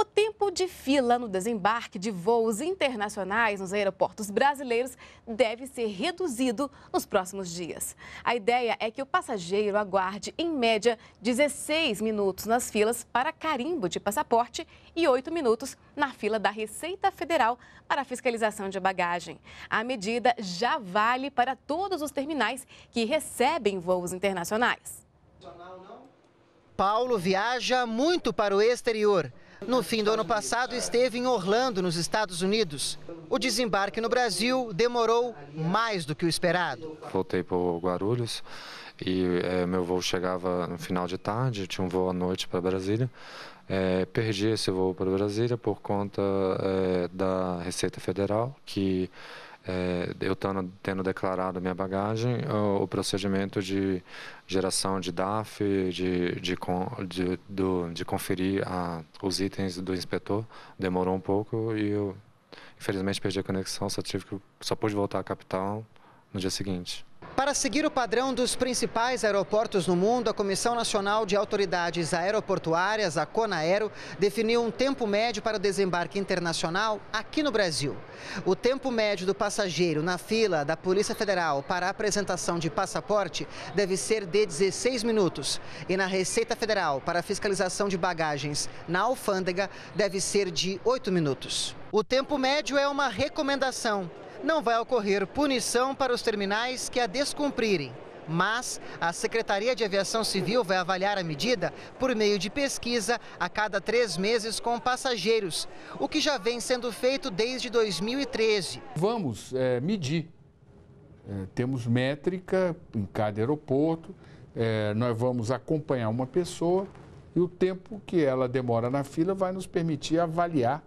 O tempo de fila no desembarque de voos internacionais nos aeroportos brasileiros deve ser reduzido nos próximos dias. A ideia é que o passageiro aguarde, em média, 16 minutos nas filas para carimbo de passaporte e 8 minutos na fila da Receita Federal para fiscalização de bagagem. A medida já vale para todos os terminais que recebem voos internacionais. Paulo viaja muito para o exterior no fim do ano passado, esteve em Orlando, nos Estados Unidos. O desembarque no Brasil demorou mais do que o esperado. Voltei para Guarulhos e é, meu voo chegava no final de tarde, tinha um voo à noite para Brasília. É, perdi esse voo para Brasília por conta é, da Receita Federal, que é, eu tendo, tendo, declarado minha bagagem, o, o, procedimento de geração de DAF, de, de, de, do, de conferir a, os itens do inspetor, demorou um pouco e eu, infelizmente, perdi a conexão, só, tive que, só pude voltar à capital no dia seguinte. Para seguir o padrão dos principais aeroportos no mundo, a Comissão Nacional de Autoridades Aeroportuárias, a CONAERO, definiu um tempo médio para o desembarque internacional aqui no Brasil. O tempo médio do passageiro na fila da Polícia Federal para a apresentação de passaporte deve ser de 16 minutos e na Receita Federal para a fiscalização de bagagens na alfândega deve ser de 8 minutos. O tempo médio é uma recomendação não vai ocorrer punição para os terminais que a descumprirem. Mas a Secretaria de Aviação Civil vai avaliar a medida por meio de pesquisa a cada três meses com passageiros, o que já vem sendo feito desde 2013. Vamos é, medir. É, temos métrica em cada aeroporto, é, nós vamos acompanhar uma pessoa e o tempo que ela demora na fila vai nos permitir avaliar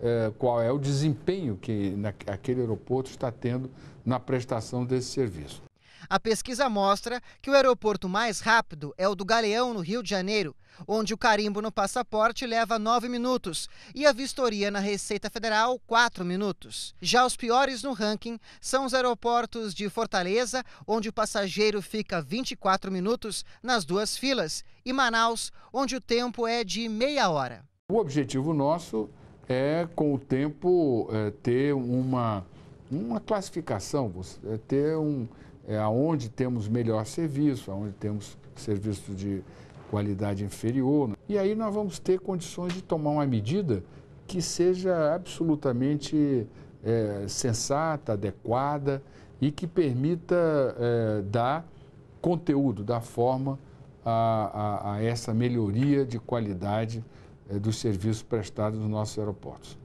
é, qual é o desempenho que na, aquele aeroporto está tendo na prestação desse serviço. A pesquisa mostra que o aeroporto mais rápido é o do Galeão, no Rio de Janeiro, onde o carimbo no passaporte leva 9 minutos e a vistoria na Receita Federal, 4 minutos. Já os piores no ranking são os aeroportos de Fortaleza, onde o passageiro fica 24 minutos nas duas filas, e Manaus, onde o tempo é de meia hora. O objetivo nosso é, com o tempo, é, ter uma, uma classificação, é, ter um, é, aonde temos melhor serviço, aonde temos serviço de qualidade inferior. Né? E aí nós vamos ter condições de tomar uma medida que seja absolutamente é, sensata, adequada e que permita é, dar conteúdo, dar forma a, a, a essa melhoria de qualidade é, dos serviços prestados nos nossos aeroportos.